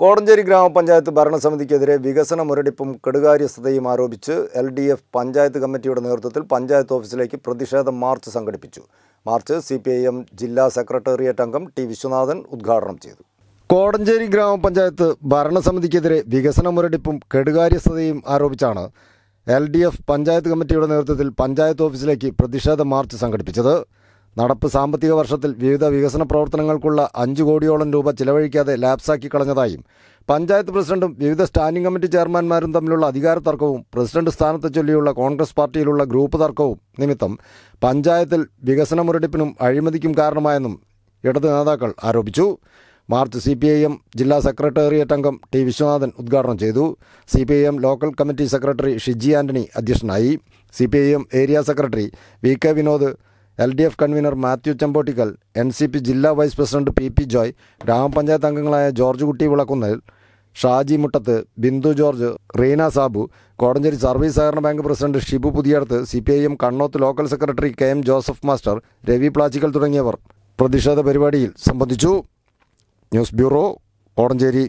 കോടഞ്ചേരി ഗ്രാമപഞ്ചായത്ത് ഭരണസമിതിക്കെതിരെ വികസന മുരടിപ്പും കെടുകാര്യസ്ഥതയും ആരോപിച്ച് എൽ ഡി എഫ് പഞ്ചായത്ത് കമ്മിറ്റിയുടെ നേതൃത്വത്തിൽ പഞ്ചായത്ത് ഓഫീസിലേക്ക് പ്രതിഷേധ മാർച്ച് സംഘടിപ്പിച്ചു march C P I M ജില്ലാ സെക്രട്ടേറിയറ്റ് അംഗം ടി വിശ്വനാഥൻ ഉദ്ഘാടനം ചെയ്തു കോടഞ്ചേരി ഗ്രാമപഞ്ചായത്ത് ഭരണസമിതിക്കെതിരെ വികസന മുരടിപ്പും കെടുകാര്യസ്ഥതയും ആരോപിച്ചാണ് എൽ ഡി എഫ് പഞ്ചായത്ത് കമ്മിറ്റിയുടെ നേതൃത്വത്തിൽ പഞ്ചായത്ത് ഓഫീസിലേക്ക് പ്രതിഷേധ മാർച്ച് സംഘടിപ്പിച്ചത് നടപ്പ് സാമ്പത്തിക വർഷത്തിൽ വിവിധ വികസന പ്രവർത്തനങ്ങൾക്കുള്ള അഞ്ചു കോടിയോളം രൂപ ചിലവഴിക്കാതെ ലാപ്സാക്കി കളഞ്ഞതായും പഞ്ചായത്ത് പ്രസിഡന്റും വിവിധ സ്റ്റാൻഡിംഗ് കമ്മിറ്റി ചെയർമാൻമാരും തമ്മിലുള്ള അധികാര തർക്കവും പ്രസിഡന്റ് സ്ഥാനത്തെ ചൊല്ലിയുള്ള കോൺഗ്രസ് പാർട്ടിയിലുള്ള ഗ്രൂപ്പ് തർക്കവും നിമിത്തം പഞ്ചായത്തിൽ വികസന മുരടിപ്പിനും അഴിമതിക്കും കാരണമായെന്നും ഇടത് നേതാക്കൾ ആരോപിച്ചു march C P I M ജില്ലാ സെക്രട്ടേറിയറ്റ് അംഗം ടി വിശ്വനാഥൻ ഉദ്ഘാടനം ചെയ്തു C P I M local committee secretary Shiji Antony അധ്യക്ഷനായി C P I M area secretary V K Vinod L D F convener Mathew Chempottickal N C P ജില്ലാ vice president P P Joy grama panchayat അംഗങ്ങളായ George Kutty Vilakkunnal Shaji Muttath Bindu George Reena Sabu Kodanchery service സഹകരണ bank president Shibu Puthiyadath C P I M Kannoth local secretary K M Joseph master Ravi Plachikkal തുടങ്ങിയവർ പ്രതിഷേധ പരിപാടിയിൽ സംബന്ധിച്ചു news bureau Kodanchery